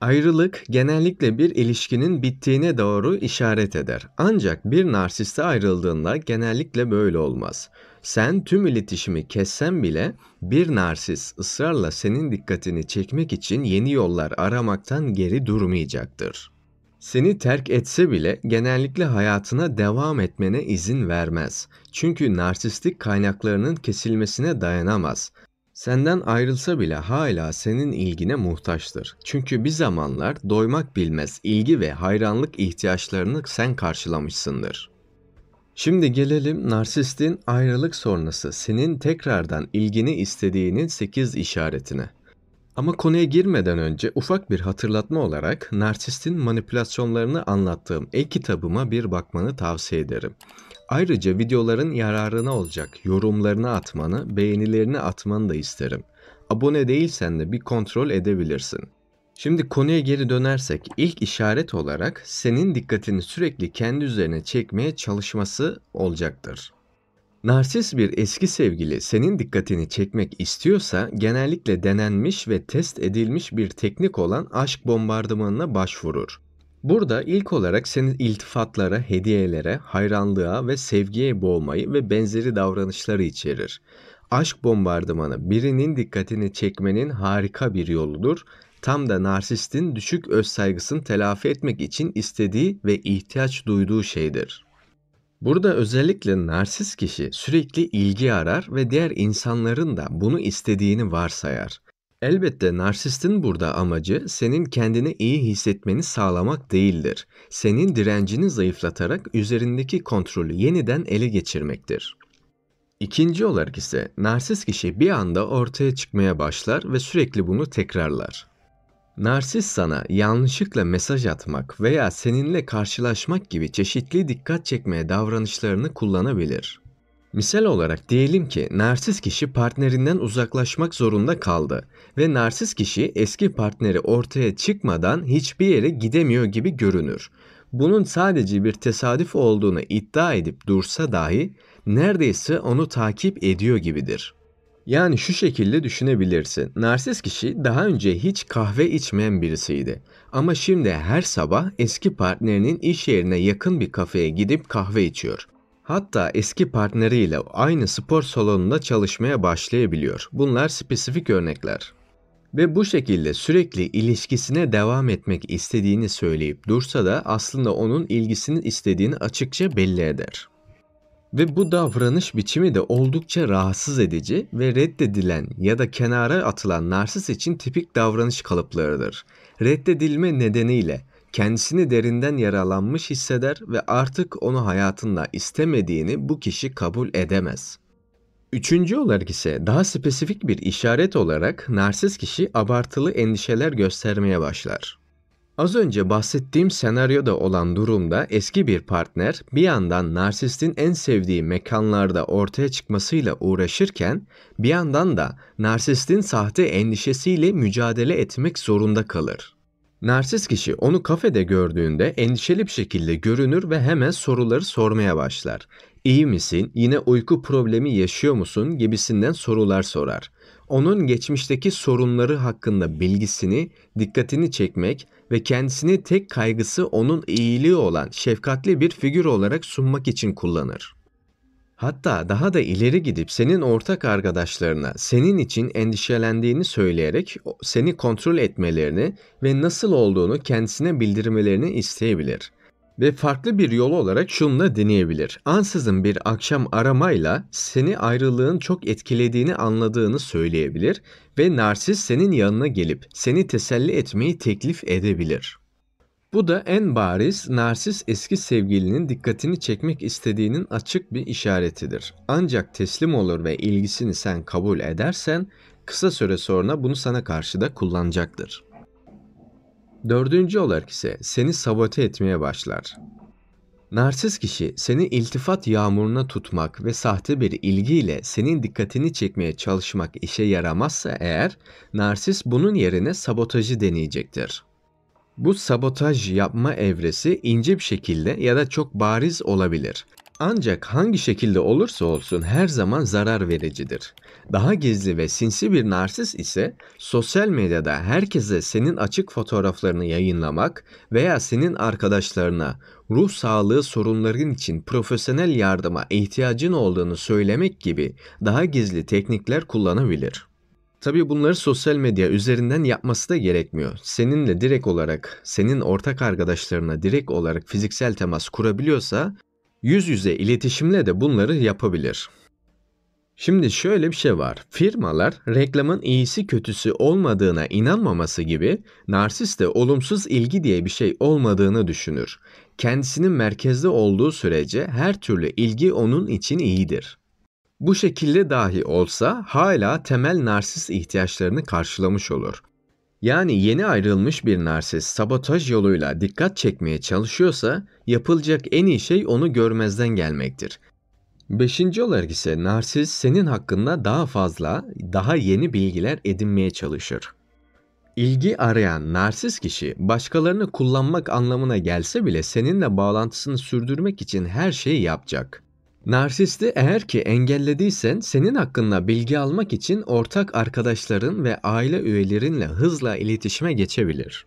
Ayrılık genellikle bir ilişkinin bittiğine doğru işaret eder. Ancak bir narsiste ayrıldığında genellikle böyle olmaz. Sen tüm iletişimi kessen bile bir narsis ısrarla senin dikkatini çekmek için yeni yollar aramaktan geri durmayacaktır. Seni terk etse bile genellikle hayatına devam etmene izin vermez. Çünkü narsistik kaynaklarının kesilmesine dayanamaz. Senden ayrılsa bile hala senin ilgine muhtaçtır. Çünkü bir zamanlar doymak bilmez ilgi ve hayranlık ihtiyaçlarını sen karşılamışsındır. Şimdi gelelim narsistin ayrılık sonrası senin tekrardan ilgini istediğinin 8 işaretine. Ama konuya girmeden önce ufak bir hatırlatma olarak narsistin manipülasyonlarını anlattığım e-kitabıma bir bakmanı tavsiye ederim. Ayrıca videoların yararına olacak yorumlarını atmanı, beğenilerini atmanı da isterim. Abone değilsen de bir kontrol edebilirsin. Şimdi konuya geri dönersek ilk işaret olarak senin dikkatini sürekli kendi üzerine çekmeye çalışması olacaktır. Narsist bir eski sevgili senin dikkatini çekmek istiyorsa genellikle denenmiş ve test edilmiş bir teknik olan aşk bombardımanına başvurur. Burada ilk olarak senin iltifatlara, hediyelere, hayranlığa ve sevgiye boğmayı ve benzeri davranışları içerir. Aşk bombardımanı birinin dikkatini çekmenin harika bir yoludur. Tam da narsistin düşük özsaygısını telafi etmek için istediği ve ihtiyaç duyduğu şeydir. Burada özellikle narsist kişi sürekli ilgi arar ve diğer insanların da bunu istediğini varsayar. Elbette narsistin burada amacı senin kendini iyi hissetmeni sağlamak değildir. Senin direncini zayıflatarak üzerindeki kontrolü yeniden ele geçirmektir. İkinci olarak ise narsist kişi bir anda ortaya çıkmaya başlar ve sürekli bunu tekrarlar. Narsist sana yanlışlıkla mesaj atmak veya seninle karşılaşmak gibi çeşitli dikkat çekmeye davranışlarını kullanabilir. Misal olarak diyelim ki narsist kişi partnerinden uzaklaşmak zorunda kaldı ve narsist kişi eski partneri ortaya çıkmadan hiçbir yere gidemiyor gibi görünür. Bunun sadece bir tesadüf olduğunu iddia edip dursa dahi neredeyse onu takip ediyor gibidir. Yani şu şekilde düşünebilirsin. Narsist kişi daha önce hiç kahve içmeyen birisiydi. Ama şimdi her sabah eski partnerinin iş yerine yakın bir kafeye gidip kahve içiyor. Hatta eski partneriyle aynı spor salonunda çalışmaya başlayabiliyor. Bunlar spesifik örnekler. Ve bu şekilde sürekli ilişkisine devam etmek istediğini söyleyip dursa da aslında onun ilgisini istediğini açıkça belli eder. Ve bu davranış biçimi de oldukça rahatsız edici ve reddedilen ya da kenara atılan narsis için tipik davranış kalıplarıdır. Reddedilme nedeniyle kendisini derinden yaralanmış hisseder ve artık onu hayatında istemediğini bu kişi kabul edemez. Üçüncü olarak ise daha spesifik bir işaret olarak narsist kişi abartılı endişeler göstermeye başlar. Az önce bahsettiğim senaryoda olan durumda eski bir partner bir yandan narsistin en sevdiği mekanlarda ortaya çıkmasıyla uğraşırken bir yandan da narsistin sahte endişesiyle mücadele etmek zorunda kalır. Narsist kişi onu kafede gördüğünde endişeli bir şekilde görünür ve hemen soruları sormaya başlar. İyi misin? Yine uyku problemi yaşıyor musun? gibisinden sorular sorar. Onun geçmişteki sorunları hakkında bilgisini, dikkatini çekmek ve kendisini tek kaygısı onun iyiliği olan şefkatli bir figür olarak sunmak için kullanır. Hatta daha da ileri gidip senin ortak arkadaşlarına senin için endişelendiğini söyleyerek seni kontrol etmelerini ve nasıl olduğunu kendisine bildirmelerini isteyebilir. Ve farklı bir yol olarak şunu da deneyebilir. Ansızın bir akşam aramayla seni ayrılığın çok etkilediğini anladığını söyleyebilir ve narsist senin yanına gelip seni teselli etmeyi teklif edebilir.'' Bu da en bariz narsist eski sevgilinin dikkatini çekmek istediğinin açık bir işaretidir. Ancak teslim olur ve ilgisini sen kabul edersen kısa süre sonra bunu sana karşı da kullanacaktır. Dördüncü olarak ise seni sabote etmeye başlar. Narsist kişi seni iltifat yağmuruna tutmak ve sahte bir ilgiyle senin dikkatini çekmeye çalışmak işe yaramazsa eğer, narsist bunun yerine sabotajı deneyecektir. Bu sabotaj yapma evresi ince bir şekilde ya da çok bariz olabilir. Ancak hangi şekilde olursa olsun her zaman zarar vericidir. Daha gizli ve sinsi bir narsist ise sosyal medyada herkese senin açık fotoğraflarını yayınlamak veya senin arkadaşlarına ruh sağlığı sorunların için profesyonel yardıma ihtiyacın olduğunu söylemek gibi daha gizli teknikler kullanabilir. Tabii bunları sosyal medya üzerinden yapması da gerekmiyor. Seninle direkt olarak, senin ortak arkadaşlarına direkt olarak fiziksel temas kurabiliyorsa yüz yüze iletişimle de bunları yapabilir. Şimdi şöyle bir şey var. Firmalar reklamın iyisi kötüsü olmadığına inanmaması gibi narsist de olumsuz ilgi diye bir şey olmadığını düşünür. Kendisinin merkezde olduğu sürece her türlü ilgi onun için iyidir. Bu şekilde dahi olsa hala temel narsist ihtiyaçlarını karşılamış olur. Yani yeni ayrılmış bir narsist sabotaj yoluyla dikkat çekmeye çalışıyorsa yapılacak en iyi şey onu görmezden gelmektir. Beşinci olarak ise narsist senin hakkında daha fazla, daha yeni bilgiler edinmeye çalışır. İlgi arayan narsist kişi başkalarını kullanmak anlamına gelse bile seninle bağlantısını sürdürmek için her şeyi yapacak. Narsisti eğer ki engellediysen senin hakkında bilgi almak için ortak arkadaşların ve aile üyelerinle hızla iletişime geçebilir.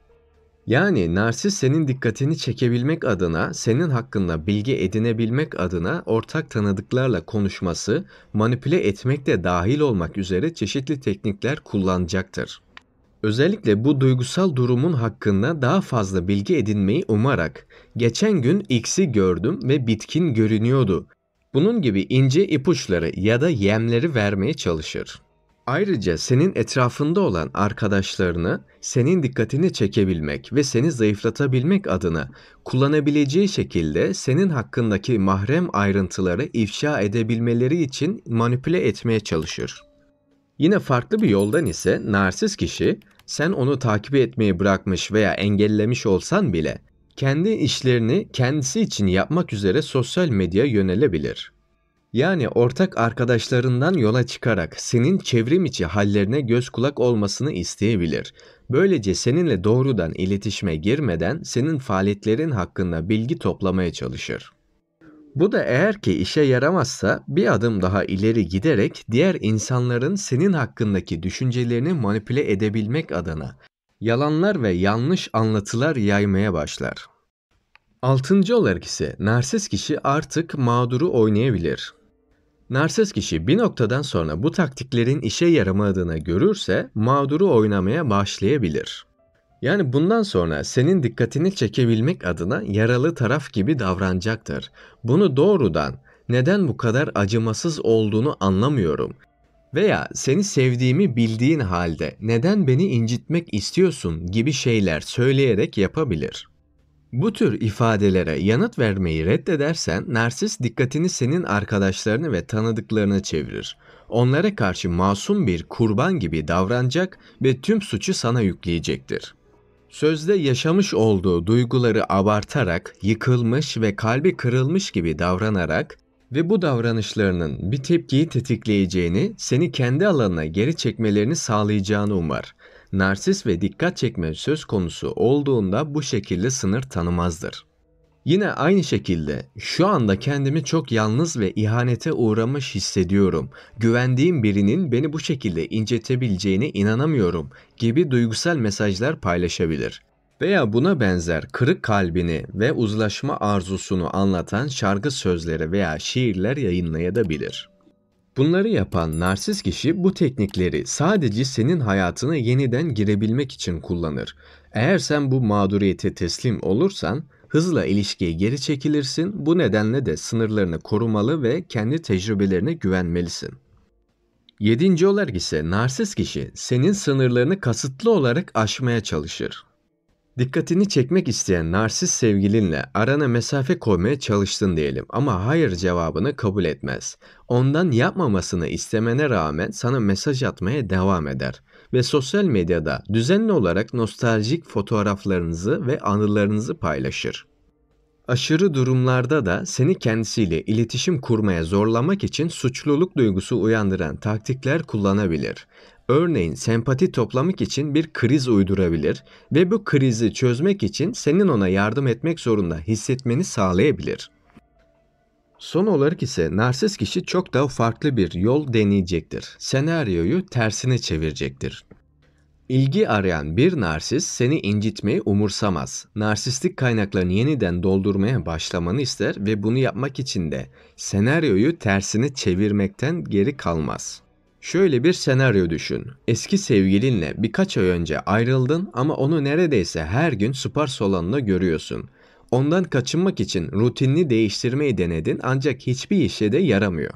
Yani narsist senin dikkatini çekebilmek adına, senin hakkında bilgi edinebilmek adına ortak tanıdıklarla konuşması, manipüle etmek de dahil olmak üzere çeşitli teknikler kullanacaktır. Özellikle bu duygusal durumun hakkında daha fazla bilgi edinmeyi umarak, geçen gün X'i gördüm ve bitkin görünüyordu. Bunun gibi ince ipuçları ya da yemleri vermeye çalışır. Ayrıca senin etrafında olan arkadaşlarını senin dikkatini çekebilmek ve seni zayıflatabilmek adına kullanabileceği şekilde senin hakkındaki mahrem ayrıntıları ifşa edebilmeleri için manipüle etmeye çalışır. Yine farklı bir yoldan ise narsist kişi sen onu takip etmeyi bırakmış veya engellemiş olsan bile kendi işlerini kendisi için yapmak üzere sosyal medya yönelebilir. Yani ortak arkadaşlarından yola çıkarak senin çevrim içi hallerine göz kulak olmasını isteyebilir. Böylece seninle doğrudan iletişime girmeden senin faaliyetlerin hakkında bilgi toplamaya çalışır. Bu da eğer ki işe yaramazsa bir adım daha ileri giderek diğer insanların senin hakkındaki düşüncelerini manipüle edebilmek adına yalanlar ve yanlış anlatılar yaymaya başlar. Altıncı olarak ise narsist kişi artık mağduru oynayabilir. Narsist kişi bir noktadan sonra bu taktiklerin işe yaramadığını görürse mağduru oynamaya başlayabilir. Yani bundan sonra senin dikkatini çekebilmek adına yaralı taraf gibi davranacaktır. Bunu doğrudan neden bu kadar acımasız olduğunu anlamıyorum. Veya seni sevdiğimi bildiğin halde neden beni incitmek istiyorsun gibi şeyler söyleyerek yapabilir. Bu tür ifadelere yanıt vermeyi reddedersen narsist dikkatini senin arkadaşlarını ve tanıdıklarını çevirir. Onlara karşı masum bir kurban gibi davranacak ve tüm suçu sana yükleyecektir. Sözde yaşamış olduğu duyguları abartarak, yıkılmış ve kalbi kırılmış gibi davranarak ve bu davranışlarının bir tepkiyi tetikleyeceğini, seni kendi alanına geri çekmelerini sağlayacağını umar narsist ve dikkat çekme söz konusu olduğunda bu şekilde sınır tanımazdır. Yine aynı şekilde şu anda kendimi çok yalnız ve ihanete uğramış hissediyorum. Güvendiğim birinin beni bu şekilde incetebileceğine inanamıyorum gibi duygusal mesajlar paylaşabilir. Veya buna benzer kırık kalbini ve uzlaşma arzusunu anlatan şarkı sözleri veya şiirler yayınlayabilir. Bunları yapan narsist kişi bu teknikleri sadece senin hayatına yeniden girebilmek için kullanır. Eğer sen bu mağduriyete teslim olursan hızla ilişkiye geri çekilirsin. Bu nedenle de sınırlarını korumalı ve kendi tecrübelerine güvenmelisin. Yedinci olarak ise narsist kişi senin sınırlarını kasıtlı olarak aşmaya çalışır. Dikkatini çekmek isteyen narsist sevgilinle arana mesafe koymaya çalıştın diyelim ama hayır cevabını kabul etmez. Ondan yapmamasını istemene rağmen sana mesaj atmaya devam eder ve sosyal medyada düzenli olarak nostaljik fotoğraflarınızı ve anılarınızı paylaşır. Aşırı durumlarda da seni kendisiyle iletişim kurmaya zorlamak için suçluluk duygusu uyandıran taktikler kullanabilir. Örneğin sempati toplamak için bir kriz uydurabilir ve bu krizi çözmek için senin ona yardım etmek zorunda hissetmeni sağlayabilir. Son olarak ise narsist kişi çok daha farklı bir yol deneyecektir. Senaryoyu tersine çevirecektir. İlgi arayan bir narsist seni incitmeyi umursamaz. Narsistik kaynaklarını yeniden doldurmaya başlamanı ister ve bunu yapmak için de senaryoyu tersine çevirmekten geri kalmaz.'' Şöyle bir senaryo düşün. Eski sevgilinle birkaç ay önce ayrıldın ama onu neredeyse her gün spor salonunda görüyorsun. Ondan kaçınmak için rutinini değiştirmeyi denedin ancak hiçbir işe de yaramıyor.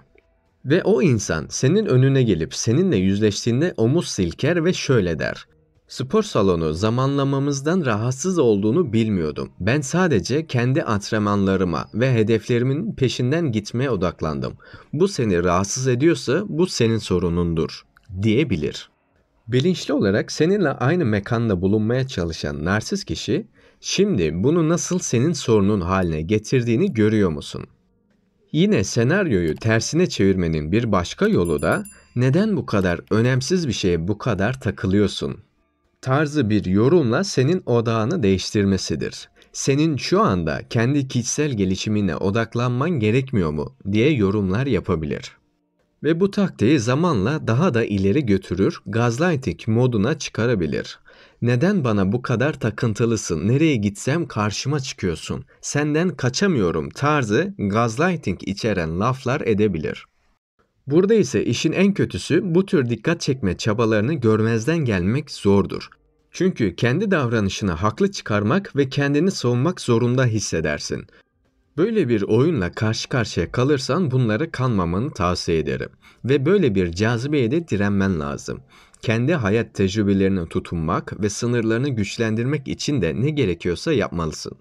Ve o insan senin önüne gelip seninle yüzleştiğinde omuz silker ve şöyle der. Spor salonu zamanlamamızdan rahatsız olduğunu bilmiyordum. Ben sadece kendi antrenmanlarıma ve hedeflerimin peşinden gitmeye odaklandım. Bu seni rahatsız ediyorsa bu senin sorunundur diyebilir. Bilinçli olarak seninle aynı mekanda bulunmaya çalışan narsiz kişi şimdi bunu nasıl senin sorunun haline getirdiğini görüyor musun? Yine senaryoyu tersine çevirmenin bir başka yolu da neden bu kadar önemsiz bir şeye bu kadar takılıyorsun tarzı bir yorumla senin odağını değiştirmesidir. Senin şu anda kendi kişisel gelişimine odaklanman gerekmiyor mu diye yorumlar yapabilir. Ve bu taktiği zamanla daha da ileri götürür, gaslighting moduna çıkarabilir. Neden bana bu kadar takıntılısın? Nereye gitsem karşıma çıkıyorsun. Senden kaçamıyorum tarzı gaslighting içeren laflar edebilir. Burada ise işin en kötüsü bu tür dikkat çekme çabalarını görmezden gelmek zordur. Çünkü kendi davranışını haklı çıkarmak ve kendini savunmak zorunda hissedersin. Böyle bir oyunla karşı karşıya kalırsan bunları kanmamanı tavsiye ederim. Ve böyle bir cazibeye de direnmen lazım. Kendi hayat tecrübelerine tutunmak ve sınırlarını güçlendirmek için de ne gerekiyorsa yapmalısın.